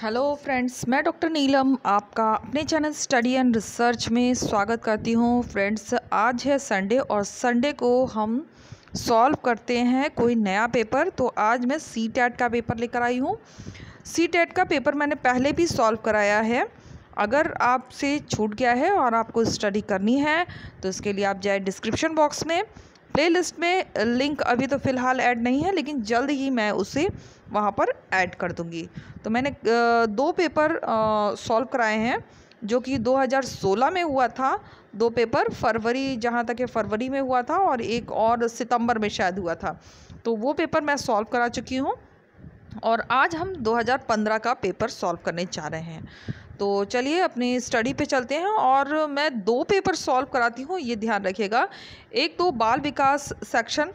hello friends मैं doctor Neelam आपका अपने चैनल स्टडी एंड रिसर्च में स्वागत करती हूँ फ्रेंड्स आज है संडे और संडे को हम सॉल्व करते हैं कोई नया पेपर तो आज मैं सी टैट का पेपर लेकर आई हूँ सी टैट का पेपर मैंने पहले भी सॉल्व कराया है अगर आपसे छूट गया है और आपको स्टडी करनी है तो इसके लिए आप जाए डिस्क्रिप्शन बॉक्स में प्लेलिस्ट में लिंक अभी तो फ़िलहाल ऐड नहीं है लेकिन जल्द ही मैं उसे वहाँ पर ऐड कर दूँगी तो मैंने दो पेपर सॉल्व कराए हैं जो कि 2016 में हुआ था दो पेपर फरवरी जहाँ तक है फरवरी में हुआ था और एक और सितंबर में शायद हुआ था तो वो पेपर मैं सॉल्व करा चुकी हूँ और आज हम 2015 का पेपर सॉल्व करने जा रहे हैं तो चलिए अपनी स्टडी पे चलते हैं और मैं दो पेपर सॉल्व कराती हूँ ये ध्यान रखिएगा एक तो बाल विकास सेक्शन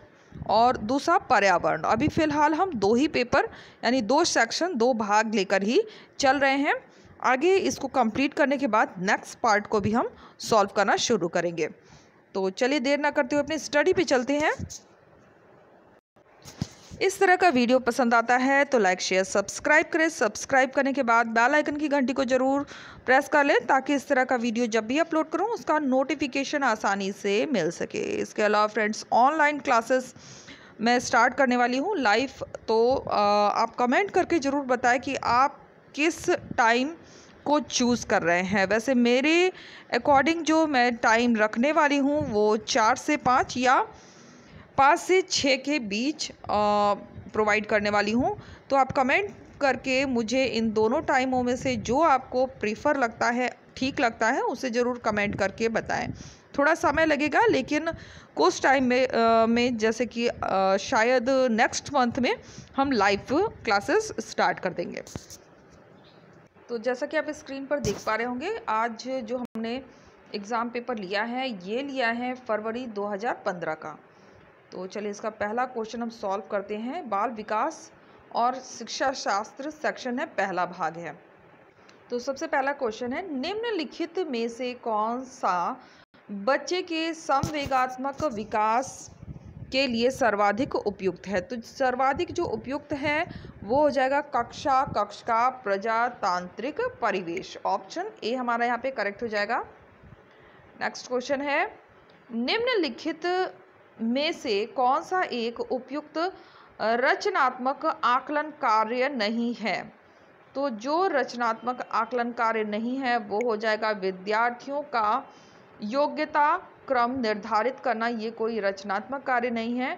और दूसरा पर्यावरण अभी फ़िलहाल हम दो ही पेपर यानी दो सेक्शन दो भाग लेकर ही चल रहे हैं आगे इसको कंप्लीट करने के बाद नेक्स्ट पार्ट को भी हम सॉल्व करना शुरू करेंगे तो चलिए देर ना करते हुए अपनी स्टडी पे चलते हैं इस तरह का वीडियो पसंद आता है तो लाइक शेयर सब्सक्राइब करें सब्सक्राइब करने के बाद बेल आइकन की घंटी को ज़रूर प्रेस कर लें ताकि इस तरह का वीडियो जब भी अपलोड करूं उसका नोटिफिकेशन आसानी से मिल सके इसके अलावा फ्रेंड्स ऑनलाइन क्लासेस मैं स्टार्ट करने वाली हूँ लाइव तो आप कमेंट करके ज़रूर बताएं कि आप किस टाइम को चूज़ कर रहे हैं वैसे मेरे अकॉर्डिंग जो मैं टाइम रखने वाली हूँ वो चार से पाँच या पाँच से छः के बीच प्रोवाइड करने वाली हूँ तो आप कमेंट करके मुझे इन दोनों टाइमों में से जो आपको प्रीफर लगता है ठीक लगता है उसे ज़रूर कमेंट करके बताएं थोड़ा समय लगेगा लेकिन कुछ टाइम में आ, में जैसे कि आ, शायद नेक्स्ट मंथ में हम लाइव क्लासेस स्टार्ट कर देंगे तो जैसा कि आप स्क्रीन पर देख पा रहे होंगे आज जो हमने एग्ज़ाम पेपर लिया है ये लिया है फरवरी 2015 का तो चलिए इसका पहला क्वेश्चन हम सॉल्व करते हैं बाल विकास और शिक्षा शास्त्र सेक्शन है पहला भाग है तो सबसे पहला क्वेश्चन है निम्नलिखित में से कौन सा बच्चे के संवेगात्मक विकास के लिए सर्वाधिक उपयुक्त है तो सर्वाधिक जो उपयुक्त है वो हो जाएगा कक्षा कक्ष का प्रजातांत्रिक परिवेश ऑप्शन ए हमारा यहाँ पे करेक्ट हो जाएगा नेक्स्ट क्वेश्चन है निम्नलिखित में से कौन सा एक उपयुक्त रचनात्मक आकलन कार्य नहीं है तो जो रचनात्मक आकलन कार्य नहीं है वो हो जाएगा विद्यार्थियों का योग्यता क्रम निर्धारित करना ये कोई रचनात्मक कार्य नहीं है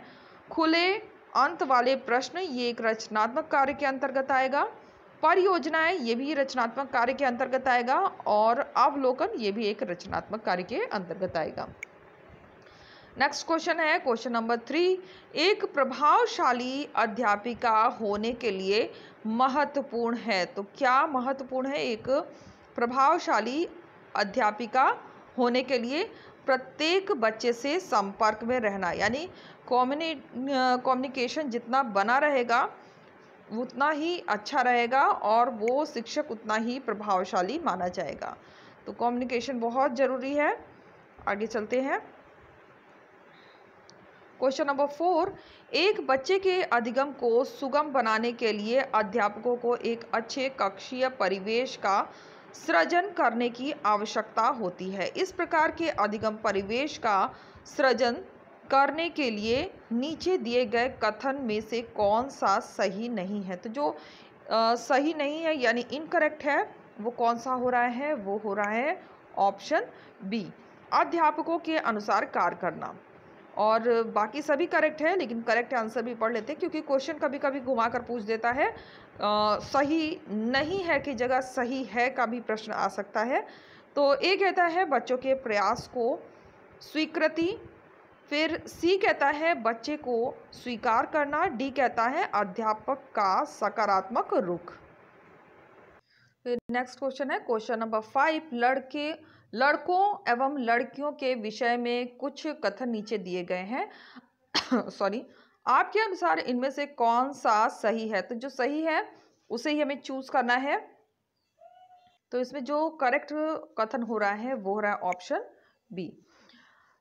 खुले अंत वाले प्रश्न ये एक रचनात्मक कार्य के अंतर्गत आएगा परियोजनाएं ये भी रचनात्मक कार्य के अंतर्गत आएगा और अवलोकन ये भी एक रचनात्मक कार्य के अंतर्गत आएगा नेक्स्ट क्वेश्चन है क्वेश्चन नंबर थ्री एक प्रभावशाली अध्यापिका होने के लिए महत्वपूर्ण है तो क्या महत्वपूर्ण है एक प्रभावशाली अध्यापिका होने के लिए प्रत्येक बच्चे से संपर्क में रहना यानी कॉम्युनिक कॉम्युनिकेशन जितना बना रहेगा उतना ही अच्छा रहेगा और वो शिक्षक उतना ही प्रभावशाली माना जाएगा तो कम्युनिकेशन बहुत ज़रूरी है आगे चलते हैं क्वेश्चन नंबर फोर एक बच्चे के अधिगम को सुगम बनाने के लिए अध्यापकों को एक अच्छे कक्षीय परिवेश का सृजन करने की आवश्यकता होती है इस प्रकार के अधिगम परिवेश का सृजन करने के लिए नीचे दिए गए कथन में से कौन सा सही नहीं है तो जो आ, सही नहीं है यानी इनकरेक्ट है वो कौन सा हो रहा है वो हो रहा है ऑप्शन बी अध्यापकों के अनुसार कार्य करना और बाकी सभी करेक्ट है लेकिन करेक्ट आंसर भी पढ़ लेते हैं क्योंकि क्वेश्चन कभी कभी घुमा कर पूछ देता है आ, सही नहीं है कि जगह सही है का भी प्रश्न आ सकता है तो ए कहता है बच्चों के प्रयास को स्वीकृति फिर सी कहता है बच्चे को स्वीकार करना डी कहता है अध्यापक का सकारात्मक रुख फिर नेक्स्ट क्वेश्चन है क्वेश्चन नंबर फाइव लड़के लड़कों एवं लड़कियों के विषय में कुछ कथन नीचे दिए गए हैं सॉरी आपके अनुसार इनमें से कौन सा सही है तो जो सही है उसे ही हमें चूज करना है तो इसमें जो करेक्ट कथन हो रहा है वो हो रहा है ऑप्शन बी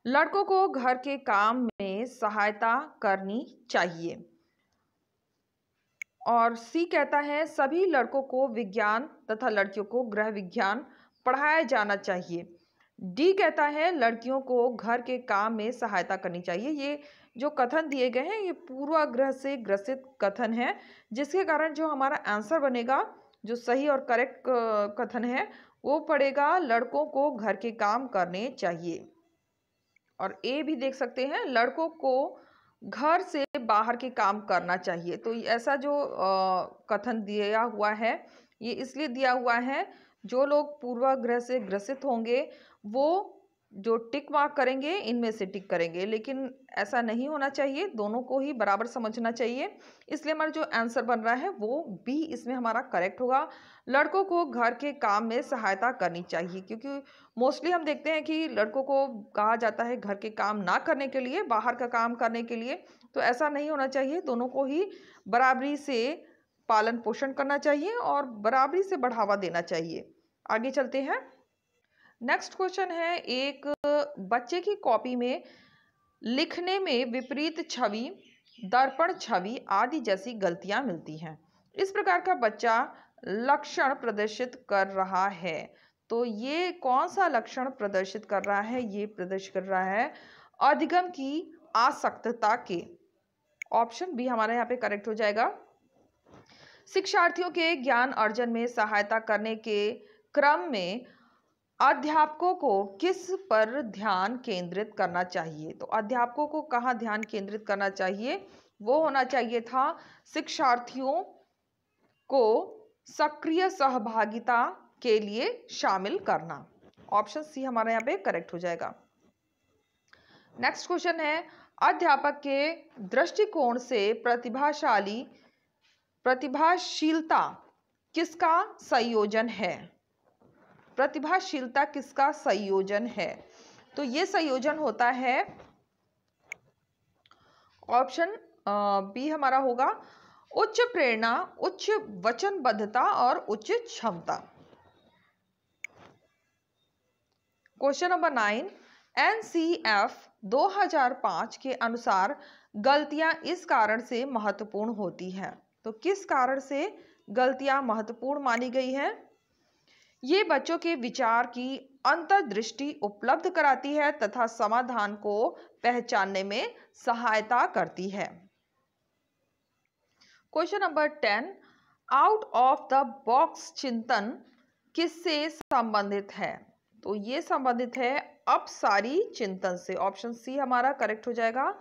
लड़कों को घर के काम में सहायता करनी चाहिए और सी कहता है सभी लड़कों को विज्ञान तथा लड़कियों को गृह विज्ञान पढ़ाया जाना चाहिए डी कहता है लड़कियों को घर के काम में सहायता करनी चाहिए ये जो कथन दिए गए हैं ये पूर्वाग्रह से ग्रसित कथन है जिसके कारण जो हमारा आंसर बनेगा जो सही और करेक्ट कथन है वो पड़ेगा लड़कों को घर के काम करने चाहिए और ए भी देख सकते हैं लड़कों को घर से बाहर के काम करना चाहिए तो ऐसा जो आ, कथन दिया हुआ है ये इसलिए दिया हुआ है जो लोग पूर्वाग्रह से ग्रसित होंगे वो जो टिक मार्क करेंगे इनमें से टिक करेंगे लेकिन ऐसा नहीं होना चाहिए दोनों को ही बराबर समझना चाहिए इसलिए हमारा जो आंसर बन रहा है वो बी इसमें हमारा करेक्ट होगा लड़कों को घर के काम में सहायता करनी चाहिए क्योंकि मोस्टली हम देखते हैं कि लड़कों को कहा जाता है घर के काम ना करने के लिए बाहर का काम करने के लिए तो ऐसा नहीं होना चाहिए दोनों को ही बराबरी से पालन पोषण करना चाहिए और बराबरी से बढ़ावा देना चाहिए आगे चलते हैं नेक्स्ट क्वेश्चन है एक बच्चे की कॉपी में लिखने में विपरीत छवि दर्पण छवि आदि जैसी गलतियां मिलती हैं इस प्रकार का बच्चा लक्षण प्रदर्शित कर रहा है तो ये कौन सा लक्षण प्रदर्शित कर रहा है ये प्रदर्शित कर रहा है अधिगम की आसक्तता के ऑप्शन बी हमारे यहाँ पे करेक्ट हो जाएगा शिक्षार्थियों के ज्ञान अर्जन में सहायता करने के क्रम में अध्यापकों को किस पर ध्यान केंद्रित करना चाहिए तो अध्यापकों को कहाँ ध्यान केंद्रित करना चाहिए वो होना चाहिए था शिक्षार्थियों को सक्रिय सहभागिता के लिए शामिल करना ऑप्शन सी हमारे यहाँ पे करेक्ट हो जाएगा नेक्स्ट क्वेश्चन है अध्यापक के दृष्टिकोण से प्रतिभाशाली प्रतिभाशीलता किसका संयोजन है प्रतिभाशीलता किसका संयोजन है तो ये संयोजन होता है ऑप्शन बी हमारा होगा उच्च प्रेरणा उच्च वचनबद्धता और उच्च क्षमता question number nine N C F 2005 के अनुसार गलतियां इस कारण से महत्वपूर्ण होती हैं तो किस कारण से गलतियां महत्वपूर्ण मानी गई हैं ये बच्चों के विचार की अंतर्दृष्टि उपलब्ध कराती है तथा समाधान को पहचानने में सहायता करती है question number ten out of the box चिंतन किससे संबंधित है तो ये संबंधित है अपसारी चिंतन से ऑप्शन सी हमारा करेक्ट हो जाएगा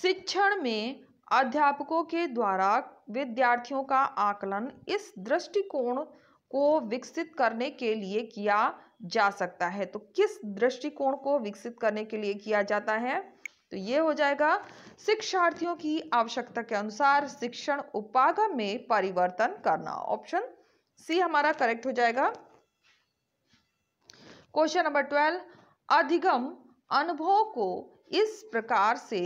शिक्षण में अध्यापकों के द्वारा विद्यार्थियों का आकलन इस दृष्टिकोण को विकसित करने के लिए किया जा सकता है तो किस दृष्टिकोण को विकसित करने के लिए किया जाता है तो ये हो जाएगा शिक्षार्थियों की आवश्यकता के अनुसार शिक्षण उपागम में परिवर्तन करना ऑप्शन सी हमारा करेक्ट हो जाएगा क्वेश्चन नंबर ट्वेल्व अधिगम अनुभव को इस प्रकार से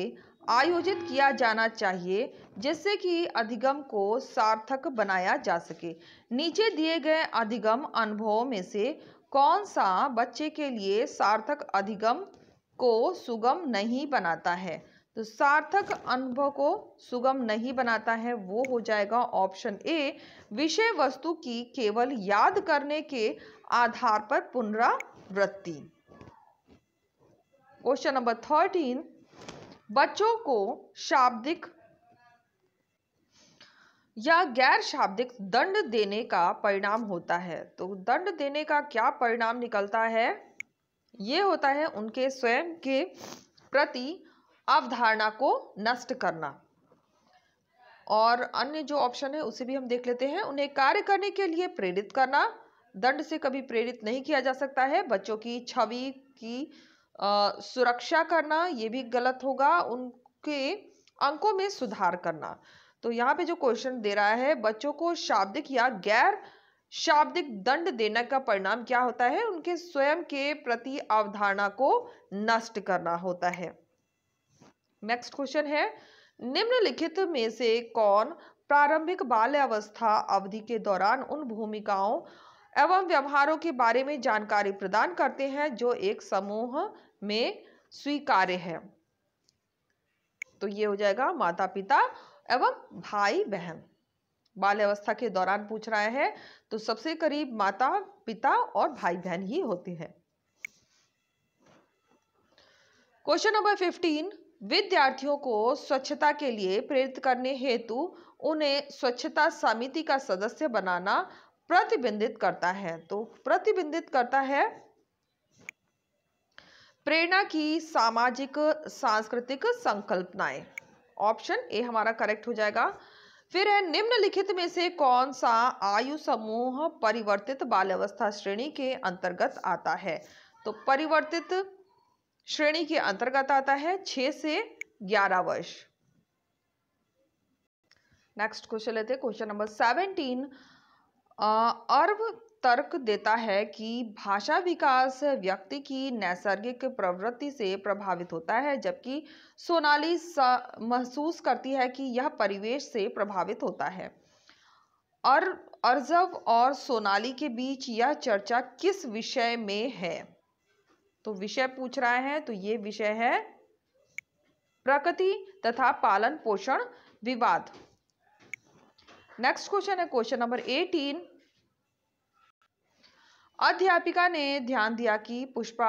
आयोजित किया जाना चाहिए जिससे कि अधिगम को सार्थक बनाया जा सके नीचे दिए गए अधिगम अनुभवों में से कौन सा बच्चे के लिए सार्थक अधिगम को सुगम नहीं बनाता है तो सार्थक अनुभव को सुगम नहीं बनाता है वो हो जाएगा ऑप्शन ए विषय वस्तु की केवल याद करने के आधार पर पुनरावृत्ति क्वेश्चन नंबर थर्टीन बच्चों को शाब्दिक या गैर शाब्दिक दंड देने का परिणाम होता है तो दंड देने का क्या परिणाम निकलता है ये होता है उनके स्वयं के प्रति अवधारणा को नष्ट करना और अन्य जो ऑप्शन है उसे भी हम देख लेते हैं उन्हें कार्य करने के लिए प्रेरित करना दंड से कभी प्रेरित नहीं किया जा सकता है बच्चों की छवि की आ, सुरक्षा करना ये भी गलत होगा उनके अंकों में सुधार करना तो यहाँ पे जो क्वेश्चन दे रहा है बच्चों को शाब्दिक या गैर शाब्दिक दंड देने का परिणाम क्या होता है उनके स्वयं के प्रति अवधारणा को नष्ट करना होता है नेक्स्ट क्वेश्चन है निम्नलिखित में से कौन प्रारंभिक बाल्यावस्था अवधि के दौरान उन भूमिकाओं एवं व्यवहारों के बारे में जानकारी प्रदान करते हैं जो एक समूह में स्वीकार्य है तो ये हो जाएगा माता पिता एवं भाई बहन बाल अवस्था के दौरान पूछ रहा है तो सबसे करीब माता पिता और भाई बहन ही होते हैं क्वेश्चन नंबर फिफ्टीन विद्यार्थियों को स्वच्छता के लिए प्रेरित करने हेतु उन्हें स्वच्छता समिति का सदस्य बनाना प्रतिबिंबित करता है तो प्रतिबिंबित करता है प्रेरणा की सामाजिक सांस्कृतिक संकल्पनाएं ऑप्शन ए हमारा करेक्ट हो जाएगा फिर है निम्नलिखित में से कौन सा आयु समूह परिवर्तित बाल्यावस्था श्रेणी के अंतर्गत आता है तो परिवर्तित श्रेणी के अंतर्गत आता है छः से ग्यारह वर्ष नेक्स्ट क्वेश्चन लेते हैं क्वेश्चन नंबर सेवेंटीन अर्व तर्क देता है कि भाषा विकास व्यक्ति की नैसर्गिक प्रवृत्ति से प्रभावित होता है जबकि सोनाली महसूस करती है कि यह परिवेश से प्रभावित होता है और अर्जव और सोनाली के बीच यह चर्चा किस विषय में है तो विषय पूछ रहा है तो ये विषय है प्रकृति तथा पालन पोषण विवाद नेक्स्ट क्वेश्चन है क्वेश्चन नंबर एटीन अध्यापिका ने ध्यान दिया कि पुष्पा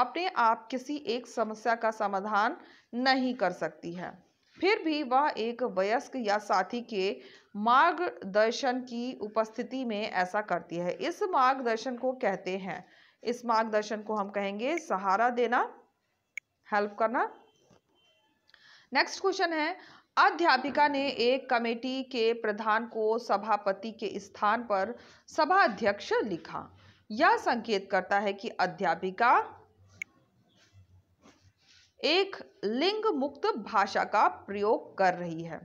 अपने आप किसी एक समस्या का समाधान नहीं कर सकती है फिर भी वह एक वयस्क या साथी के मार्गदर्शन की उपस्थिति में ऐसा करती है इस मार्गदर्शन को कहते हैं इस मार्गदर्शन को हम कहेंगे सहारा देना हेल्प करना नेक्स्ट क्वेश्चन है अध्यापिका ने एक कमेटी के प्रधान को सभापति के स्थान पर सभा अध्यक्ष लिखा यह संकेत करता है कि अध्यापिका एक लिंग मुक्त भाषा का प्रयोग कर रही है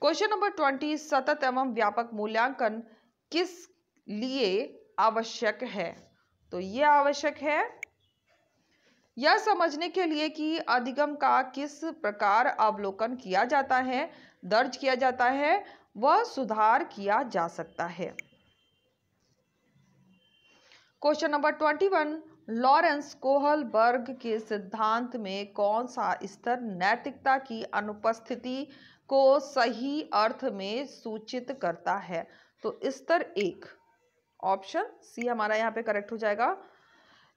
क्वेश्चन नंबर ट्वेंटी सतत एवं व्यापक मूल्यांकन किस लिए आवश्यक है तो ये आवश्यक है यह समझने के लिए कि अधिगम का किस प्रकार अवलोकन किया जाता है दर्ज किया जाता है वह सुधार किया जा सकता है question number twenty one Lawrence Kohlberg के सिद्धांत में कौन सा स्तर नैतिकता की अनुपस्थिति को सही अर्थ में सूचित करता है तो स्तर एक ऑप्शन सी हमारा यहाँ पे करेक्ट हो जाएगा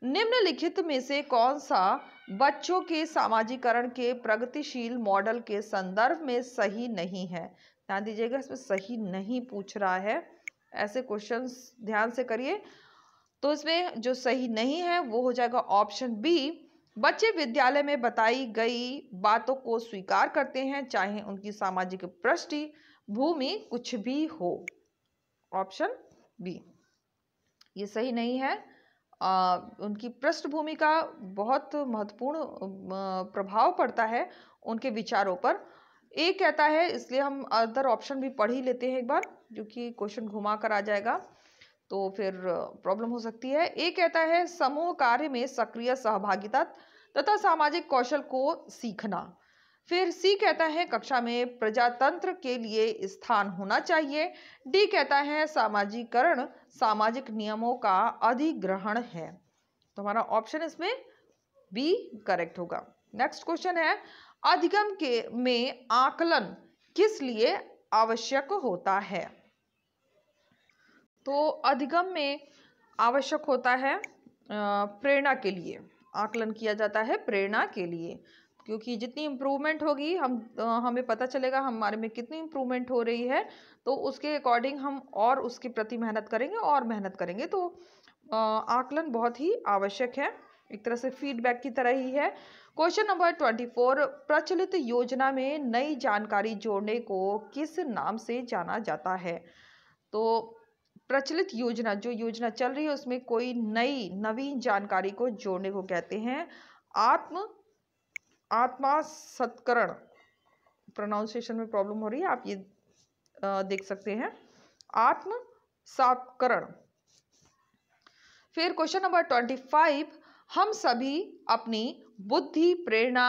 निम्नलिखित में से कौन सा बच्चों के सामाजिकरण के प्रगतिशील मॉडल के संदर्भ में सही नहीं है ध्यान दीजिएगा इसमें सही नहीं पूछ रहा है ऐसे क्वेश्चन ध्यान से करिए तो इसमें जो सही नहीं है वो हो जाएगा ऑप्शन बी बच्चे विद्यालय में बताई गई बातों को स्वीकार करते हैं चाहे उनकी सामाजिक पृष्टि भूमि कुछ भी हो ऑप्शन बी ये सही नहीं है आ, उनकी पृष्ठभूमि का बहुत महत्वपूर्ण प्रभाव पड़ता है उनके विचारों पर ए कहता है इसलिए हम अदर ऑप्शन भी पढ़ ही लेते हैं एक बार क्योंकि क्वेश्चन घुमा कर आ जाएगा तो फिर प्रॉब्लम हो सकती है ए कहता है समूह कार्य में सक्रिय सहभागिता तथा सामाजिक कौशल को सीखना फिर सी कहता है कक्षा में प्रजातंत्र के लिए स्थान होना चाहिए डी कहता है सामाजिकरण सामाजिक नियमों का अधिग्रहण है तो हमारा ऑप्शन इसमें बी करेक्ट होगा नेक्स्ट क्वेश्चन है अधिगम के में आकलन किस लिए आवश्यक होता है तो अधिगम में आवश्यक होता है प्रेरणा के लिए आकलन किया जाता है प्रेरणा के लिए क्योंकि जितनी इम्प्रूवमेंट होगी हम हमें पता चलेगा हमारे में कितनी इम्प्रूवमेंट हो रही है तो उसके अकॉर्डिंग हम और उसके प्रति मेहनत करेंगे और मेहनत करेंगे तो आकलन बहुत ही आवश्यक है एक तरह से फीडबैक की तरह ही है क्वेश्चन नंबर ट्वेंटी फोर प्रचलित योजना में नई जानकारी जोड़ने को किस नाम से जाना जाता है तो प्रचलित योजना जो योजना चल रही है उसमें कोई नई नवीन जानकारी को जोड़ने को कहते हैं आत्म आत्मा सत्करण प्रोनाउंसिएशन में प्रॉब्लम हो रही है आप ये देख सकते हैं आत्म सत्करण फिर क्वेश्चन नंबर ट्वेंटी फाइव हम सभी अपनी बुद्धि प्रेरणा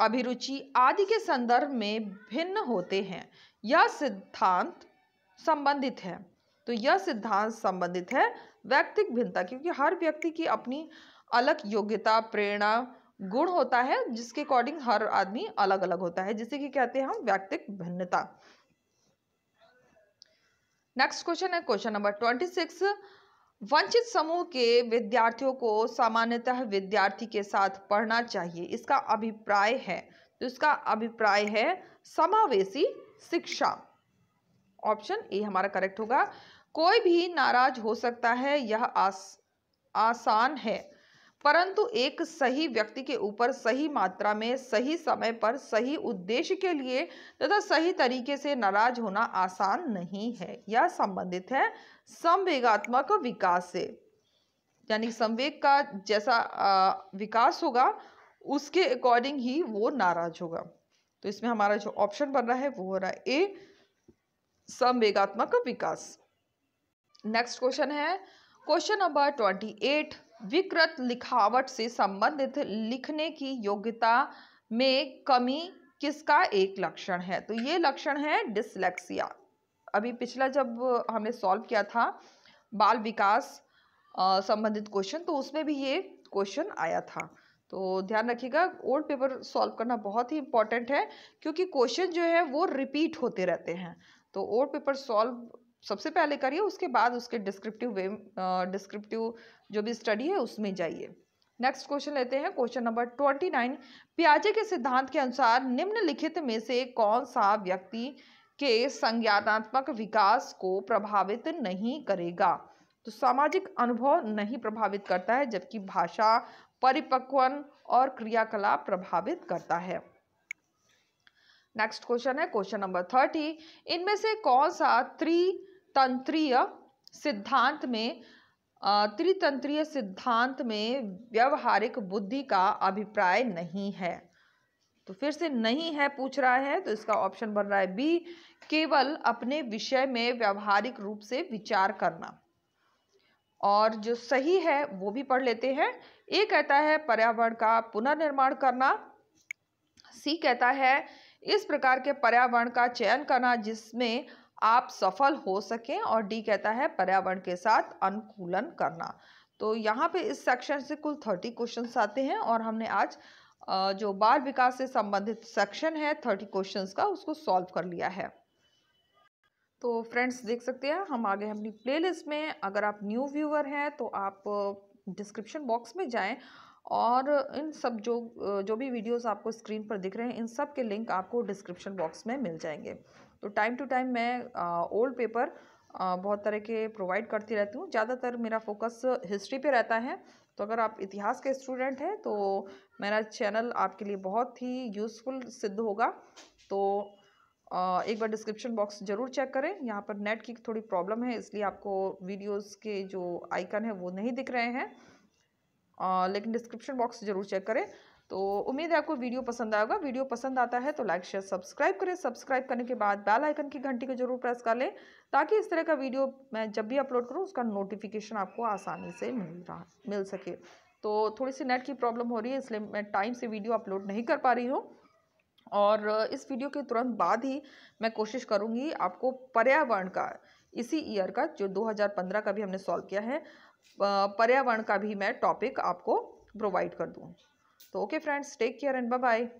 अभिरुचि आदि के संदर्भ में भिन्न होते हैं यह सिद्धांत संबंधित है तो यह सिद्धांत संबंधित है व्यक्तिक भिन्नता क्योंकि हर व्यक्ति की अपनी अलग योग्यता प्रेरणा गुण होता है जिसके अकॉर्डिंग हर आदमी अलग अलग होता है जिसे कि कहते हैं हम व्यक्तिक भिन्नता नेक्स्ट क्वेश्चन है क्वेश्चन नंबर ट्वेंटी सिक्स वंचित समूह के विद्यार्थियों को सामान्यतः विद्यार्थी के साथ पढ़ना चाहिए इसका अभिप्राय है तो इसका अभिप्राय है समावेशी शिक्षा ऑप्शन ए हमारा करेक्ट होगा कोई भी नाराज हो सकता है यह आस आसान है परंतु एक सही व्यक्ति के ऊपर सही मात्रा में सही समय पर सही उद्देश्य के लिए तथा सही तरीके से नाराज होना आसान नहीं है यह संबंधित है संवेगात्मक विकास से यानी संवेग का जैसा विकास होगा उसके अकॉर्डिंग ही वो नाराज होगा तो इसमें हमारा जो ऑप्शन बन रहा है वो हो रहा है ए संवेगात्मक विकास नेक्स्ट क्वेश्चन है क्वेश्चन नंबर ट्वेंटी एट विकृत लिखावट से संबंधित लिखने की योग्यता में कमी किसका एक लक्षण है तो ये लक्षण है डिसलेक्सिया अभी पिछला जब हमने सॉल्व किया था बाल विकास संबंधित क्वेश्चन तो उसमें भी ये क्वेश्चन आया था तो ध्यान रखिएगा ओल्ड पेपर सॉल्व करना बहुत ही इंपॉर्टेंट है क्योंकि क्वेश्चन जो है वो रिपीट होते रहते हैं तो ओल्ड पेपर सॉल्व सबसे पहले करिए उसके बाद उसके डिस्क्रिप्टिव वे डिस्क्रिप्टिव जो भी स्टडी है उसमें जाइए नेक्स्ट क्वेश्चन लेते हैं क्वेश्चन नंबर ट्वेंटी नाइन प्याजे के सिद्धांत के अनुसार निम्नलिखित में से कौन सा व्यक्ति के संज्ञानात्मक विकास को प्रभावित नहीं करेगा तो सामाजिक अनुभव नहीं प्रभावित करता है जबकि भाषा परिपक्वन और क्रियाकलाप प्रभावित करता है नेक्स्ट क्वेश्चन है क्वेश्चन नंबर थर्टी इनमें से कौन सा त्रितंत्रीय सिद्धांत में त्रितंत्रीय सिद्धांत में व्यवहारिक बुद्धि का अभिप्राय नहीं है तो फिर से नहीं है पूछ रहा है तो इसका ऑप्शन बन रहा है बी केवल अपने विषय में व्यवहारिक रूप से विचार करना और जो सही है वो भी पढ़ लेते हैं ए कहता है पर्यावरण का पुनर्निर्माण करना सी कहता है इस प्रकार के पर्यावरण का चयन करना जिसमें आप सफल हो सकें और डी कहता है पर्यावरण के साथ अनुकूलन करना तो यहाँ पे इस सेक्शन से कुल थर्टी क्वेश्चंस आते हैं और हमने आज जो बाल विकास से संबंधित सेक्शन है थर्टी क्वेश्चंस का उसको सॉल्व कर लिया है तो फ्रेंड्स देख सकते हैं हम आगे अपनी प्लेलिस्ट में अगर आप न्यू व्यूअर हैं तो आप डिस्क्रिप्शन बॉक्स में जाएं और इन सब जो जो भी वीडियोस आपको स्क्रीन पर दिख रहे हैं इन सब के लिंक आपको डिस्क्रिप्शन बॉक्स में मिल जाएंगे तो टाइम टू टाइम मैं ओल्ड पेपर बहुत तरह के प्रोवाइड करती रहती हूँ ज़्यादातर मेरा फोकस हिस्ट्री पे रहता है तो अगर आप इतिहास के स्टूडेंट हैं तो मेरा चैनल आपके लिए बहुत ही यूज़फुल सिद्ध होगा तो एक बार डिस्क्रिप्शन बॉक्स ज़रूर चेक करें यहाँ पर नेट की थोड़ी प्रॉब्लम है इसलिए आपको वीडियोस के जो आइकन है वो नहीं दिख रहे हैं लेकिन डिस्क्रिप्शन बॉक्स ज़रूर चेक करें तो उम्मीद है आपको वीडियो पसंद आएगा वीडियो पसंद आता है तो लाइक शेयर सब्सक्राइब करें सब्सक्राइब करने के बाद बेल आइकन की घंटी को जरूर प्रेस कर लें ताकि इस तरह का वीडियो मैं जब भी अपलोड करूँ उसका नोटिफिकेशन आपको आसानी से मिल रहा मिल सके तो थोड़ी सी नेट की प्रॉब्लम हो रही है इसलिए मैं टाइम से वीडियो अपलोड नहीं कर पा रही हूँ और इस वीडियो के तुरंत बाद ही मैं कोशिश करूँगी आपको पर्यावरण का इसी ईयर का जो 2015 का भी हमने सॉल्व किया है पर्यावरण का भी मैं टॉपिक आपको प्रोवाइड कर दूँ तो okay friends take care and bye